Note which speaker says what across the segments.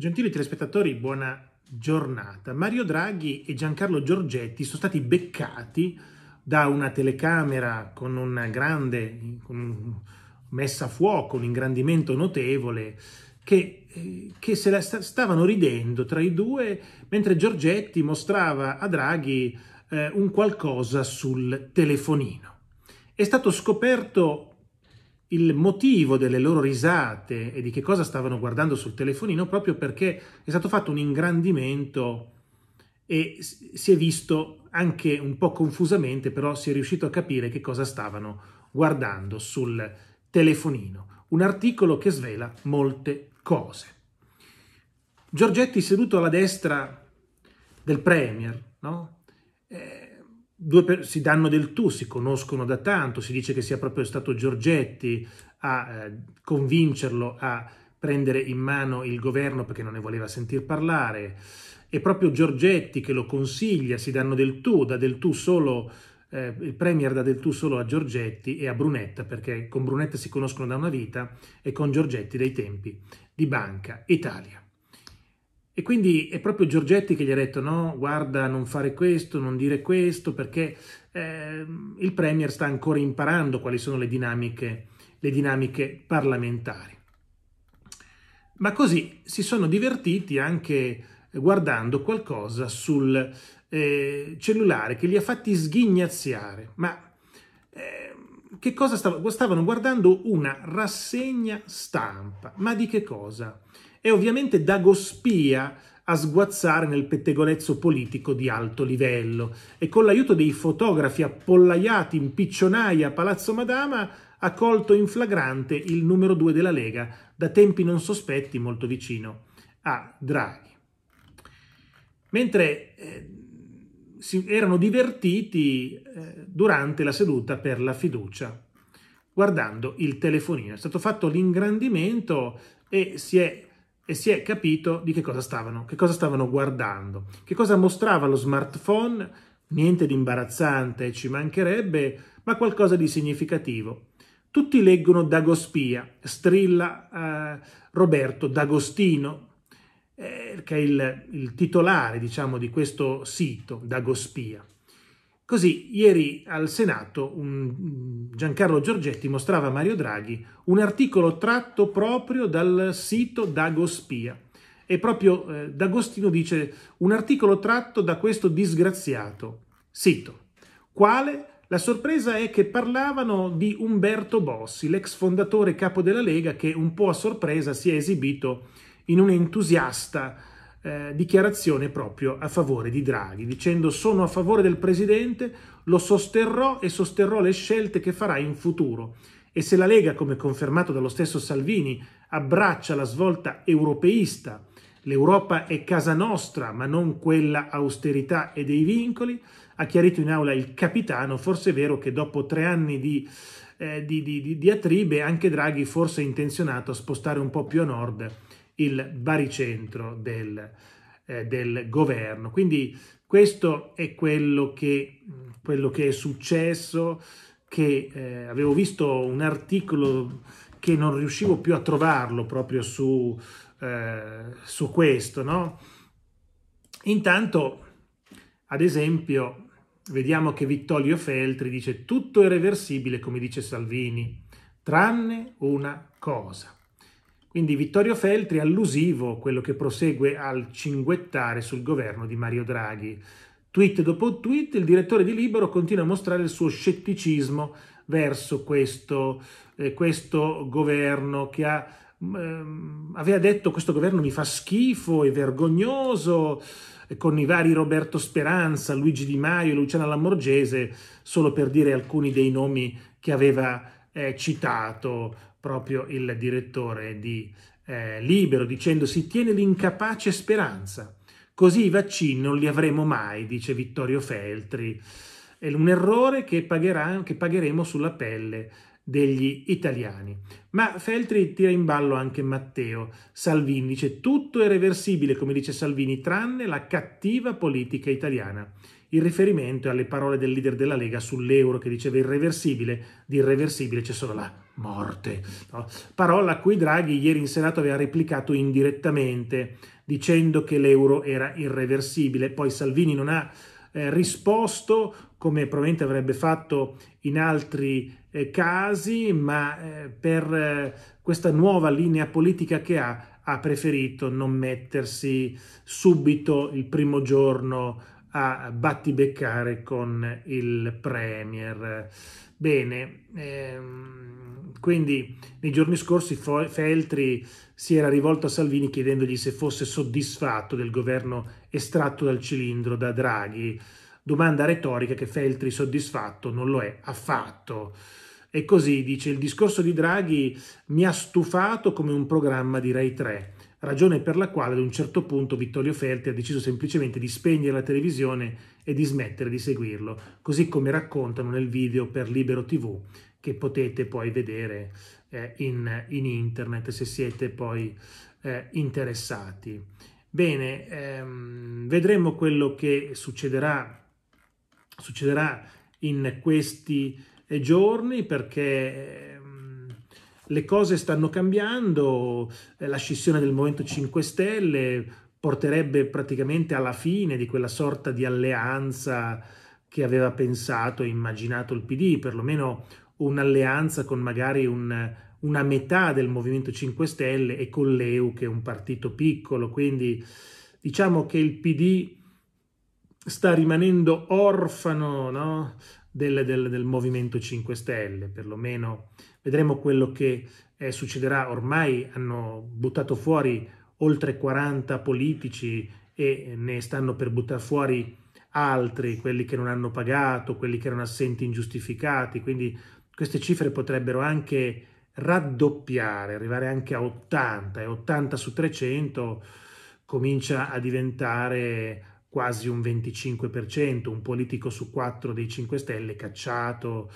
Speaker 1: Gentili telespettatori, buona giornata. Mario Draghi e Giancarlo Giorgetti sono stati beccati da una telecamera con una grande con messa a fuoco, un ingrandimento notevole, che, eh, che se la stavano ridendo tra i due, mentre Giorgetti mostrava a Draghi eh, un qualcosa sul telefonino. È stato scoperto il motivo delle loro risate e di che cosa stavano guardando sul telefonino proprio perché è stato fatto un ingrandimento e si è visto anche un po' confusamente, però si è riuscito a capire che cosa stavano guardando sul telefonino. Un articolo che svela molte cose. Giorgetti seduto alla destra del Premier, no? due si danno del tu, si conoscono da tanto, si dice che sia proprio stato Giorgetti a eh, convincerlo a prendere in mano il governo perché non ne voleva sentir parlare. È proprio Giorgetti che lo consiglia, si danno del tu, dà del tu solo, eh, il Premier dà del tu solo a Giorgetti e a Brunetta, perché con Brunetta si conoscono da una vita e con Giorgetti dai tempi di Banca Italia. E quindi è proprio Giorgetti che gli ha detto no, guarda, non fare questo, non dire questo, perché eh, il Premier sta ancora imparando quali sono le dinamiche, le dinamiche parlamentari. Ma così si sono divertiti anche guardando qualcosa sul eh, cellulare che li ha fatti sghignaziare. Ma eh, che cosa stavano? Stavano guardando una rassegna stampa. Ma di che cosa? è ovviamente Dagospia a sguazzare nel pettegolezzo politico di alto livello e con l'aiuto dei fotografi appollaiati in piccionaia a Palazzo Madama ha colto in flagrante il numero due della Lega, da tempi non sospetti molto vicino a Draghi. Mentre eh, si erano divertiti eh, durante la seduta per la fiducia, guardando il telefonino. È stato fatto l'ingrandimento e si è e si è capito di che cosa stavano, che cosa stavano guardando, che cosa mostrava lo smartphone, niente di imbarazzante, ci mancherebbe, ma qualcosa di significativo. Tutti leggono Dagospia, strilla eh, Roberto D'Agostino, eh, che è il, il titolare diciamo, di questo sito, Dagospia. Così ieri al Senato Giancarlo Giorgetti mostrava a Mario Draghi un articolo tratto proprio dal sito Dagospia. E proprio eh, D'Agostino dice un articolo tratto da questo disgraziato sito. Quale? La sorpresa è che parlavano di Umberto Bossi, l'ex fondatore capo della Lega che un po' a sorpresa si è esibito in un entusiasta eh, dichiarazione proprio a favore di Draghi, dicendo sono a favore del Presidente, lo sosterrò e sosterrò le scelte che farà in futuro. E se la Lega, come confermato dallo stesso Salvini, abbraccia la svolta europeista, l'Europa è casa nostra ma non quella austerità e dei vincoli, ha chiarito in aula il capitano, forse è vero che dopo tre anni di eh, di, di, di diatribe, anche Draghi forse è intenzionato a spostare un po' più a nord il baricentro del, eh, del governo. Quindi questo è quello che, quello che è successo, che eh, avevo visto un articolo che non riuscivo più a trovarlo proprio su, eh, su questo. No? Intanto, ad esempio, vediamo che Vittorio Feltri dice tutto è reversibile, come dice Salvini, tranne una cosa. Quindi Vittorio Feltri allusivo, quello che prosegue al cinguettare sul governo di Mario Draghi. Tweet dopo tweet il direttore di Libero continua a mostrare il suo scetticismo verso questo, eh, questo governo che ha, mm, ehm, aveva detto questo governo mi fa schifo, è vergognoso, eh, con i vari Roberto Speranza, Luigi Di Maio, Luciana Lamorgese, solo per dire alcuni dei nomi che aveva eh, citato proprio il direttore di eh, Libero dicendo si tiene l'incapace speranza, così i vaccini non li avremo mai, dice Vittorio Feltri. È un errore che, pagherà, che pagheremo sulla pelle degli italiani. Ma Feltri tira in ballo anche Matteo Salvini, dice tutto è reversibile, come dice Salvini, tranne la cattiva politica italiana. Il riferimento è alle parole del leader della Lega sull'euro che diceva irreversibile, di irreversibile c'è solo la morte. No? Parola a cui Draghi ieri in Senato aveva replicato indirettamente dicendo che l'euro era irreversibile. Poi Salvini non ha eh, risposto come probabilmente avrebbe fatto in altri eh, casi, ma eh, per eh, questa nuova linea politica che ha ha preferito non mettersi subito il primo giorno a battibeccare con il Premier. Bene, ehm, quindi nei giorni scorsi Feltri si era rivolto a Salvini chiedendogli se fosse soddisfatto del governo estratto dal cilindro da Draghi, domanda retorica che Feltri soddisfatto non lo è affatto. E così dice il discorso di Draghi mi ha stufato come un programma di Rai 3 ragione per la quale ad un certo punto Vittorio Feltri ha deciso semplicemente di spegnere la televisione e di smettere di seguirlo, così come raccontano nel video per Libero TV che potete poi vedere eh, in, in, internet se siete poi eh, interessati. Bene, ehm, vedremo quello che succederà, succederà in questi eh, giorni perché eh, le cose stanno cambiando, eh, la scissione del Movimento 5 Stelle porterebbe praticamente alla fine di quella sorta di alleanza che aveva pensato e immaginato il PD, perlomeno un'alleanza con magari un, una metà del Movimento 5 Stelle e con l'EU che è un partito piccolo, quindi diciamo che il PD sta rimanendo orfano no? del, del, del Movimento 5 Stelle, perlomeno vedremo quello che eh, succederà. Ormai hanno buttato fuori oltre 40 politici e ne stanno per buttare fuori altri, quelli che non hanno pagato, quelli che erano assenti ingiustificati, quindi queste cifre potrebbero anche raddoppiare, arrivare anche a 80 e 80 su 300 comincia a diventare quasi un 25%, un politico su 4 dei 5 Stelle cacciato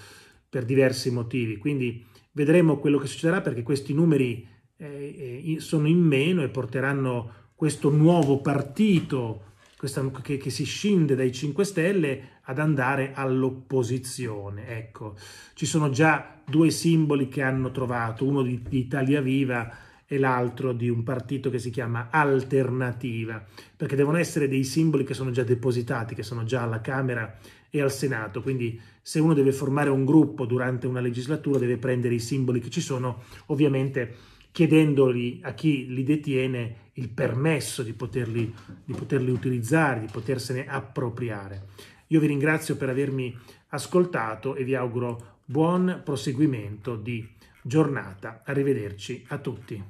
Speaker 1: per diversi motivi. Quindi vedremo quello che succederà perché questi numeri eh, eh sono in meno e porteranno questo nuovo partito questa, che, che, si scinde dai 5 Stelle ad andare all'opposizione. Ecco, ci sono già due simboli che hanno trovato, uno di, di Italia Viva e l'altro di un partito che si chiama Alternativa, perché devono essere dei simboli che sono già depositati, che sono già alla Camera e al Senato, quindi se uno deve formare un gruppo durante una legislatura deve prendere i simboli che ci sono, ovviamente chiedendoli a chi li detiene il permesso di poterli, di poterli utilizzare, di potersene appropriare. Io vi ringrazio per avermi ascoltato e vi auguro buon proseguimento di giornata. Arrivederci a tutti.